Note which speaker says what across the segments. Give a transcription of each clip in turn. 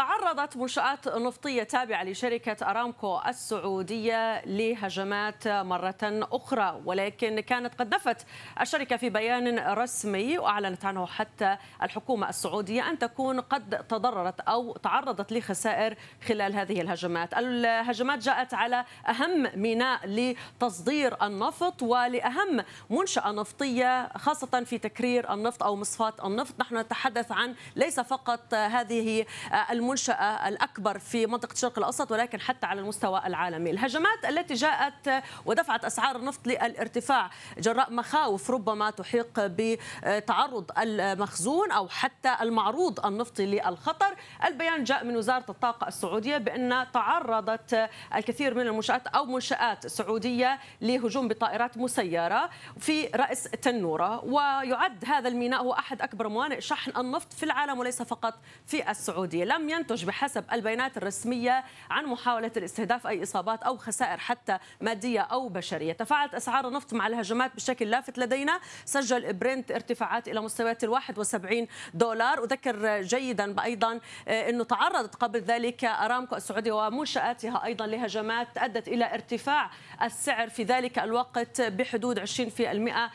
Speaker 1: تعرضت منشآت نفطية تابعة لشركة أرامكو السعودية لهجمات مرة أخرى ولكن كانت قد دفت الشركة في بيان رسمي وأعلنت عنه حتى الحكومة السعودية أن تكون قد تضررت أو تعرضت لخسائر خلال هذه الهجمات الهجمات جاءت على أهم ميناء لتصدير النفط ولأهم منشأة نفطية خاصة في تكرير النفط أو مصفاة النفط نحن نتحدث عن ليس فقط هذه المنشأة المنشأة الأكبر في منطقة الشرق الأوسط ولكن حتى على المستوى العالمي الهجمات التي جاءت ودفعت أسعار النفط للارتفاع جراء مخاوف ربما تحيق بتعرض المخزون أو حتى المعروض النفطي للخطر البيان جاء من وزارة الطاقة السعودية بأن تعرضت الكثير من المنشآت أو منشآت سعودية لهجوم بطائرات مسيرة في رأس تنورة ويعد هذا الميناء هو أحد أكبر موانئ شحن النفط في العالم وليس فقط في السعودية لم ينتج بحسب البيانات الرسمية عن محاولة الاستهداف أي إصابات أو خسائر حتى مادية أو بشرية تفاعلت أسعار النفط مع الهجمات بشكل لافت لدينا سجل برنت ارتفاعات إلى مستويات ال 71 دولار أذكر جيدا أيضا آه، أنه تعرضت قبل ذلك أرامكو السعودية ومنشآتها أيضا لهجمات أدت إلى ارتفاع السعر في ذلك الوقت بحدود 20% آه،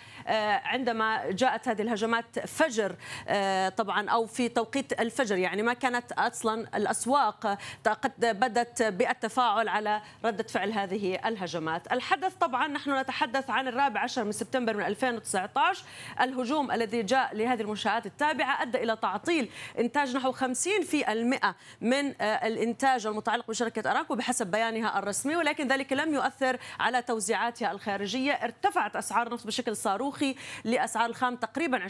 Speaker 1: عندما جاءت هذه الهجمات فجر آه، طبعا أو في توقيت الفجر يعني ما كانت اصلا الاسواق قد بدت بالتفاعل على رده فعل هذه الهجمات. الحدث طبعا نحن نتحدث عن الرابع عشر من سبتمبر من 2019 الهجوم الذي جاء لهذه المنشآت التابعه ادى الى تعطيل انتاج نحو 50% من آه، الانتاج المتعلق بشركه اراكو بحسب بيانها الرسمي ولكن ذلك لم يؤثر على توزيعاتها الخارجيه، ارتفعت اسعار النفط بشكل صاروخي لاسعار الخام تقريبا 20%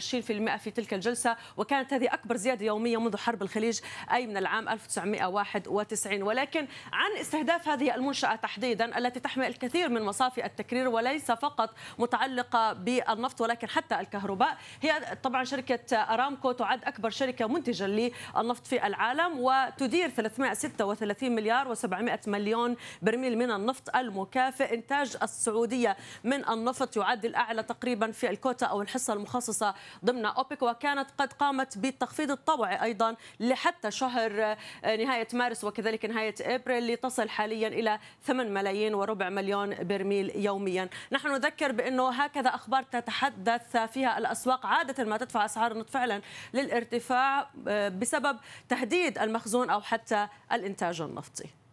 Speaker 1: في تلك الجلسه وكانت هذه اكبر زياده يوميه منذ حرب الخليج اي من العام 1991 ولكن عن استهداف هذه المنشأة تحديدا التي تحمل الكثير من مصافي التكرير وليس فقط متعلقة بالنفط ولكن حتى الكهرباء هي طبعا شركة أرامكو تعد أكبر شركة منتجة للنفط في العالم وتدير 336 مليار و700 مليون برميل من النفط المكافئ إنتاج السعودية من النفط يعد الأعلى تقريبا في الكوتا أو الحصة المخصصة ضمن أوبك وكانت قد قامت بالتخفيض الطوعي أيضا لحتى شهر أكتوبر نهاية مارس وكذلك نهاية أبريل لتصل حاليا إلى 8 ملايين وربع مليون برميل يوميا نحن نذكر بأنه هكذا أخبار تتحدث فيها الأسواق عادة ما تدفع أسعار النفط فعلا للارتفاع آه، بسبب تهديد المخزون أو حتى الإنتاج النفطي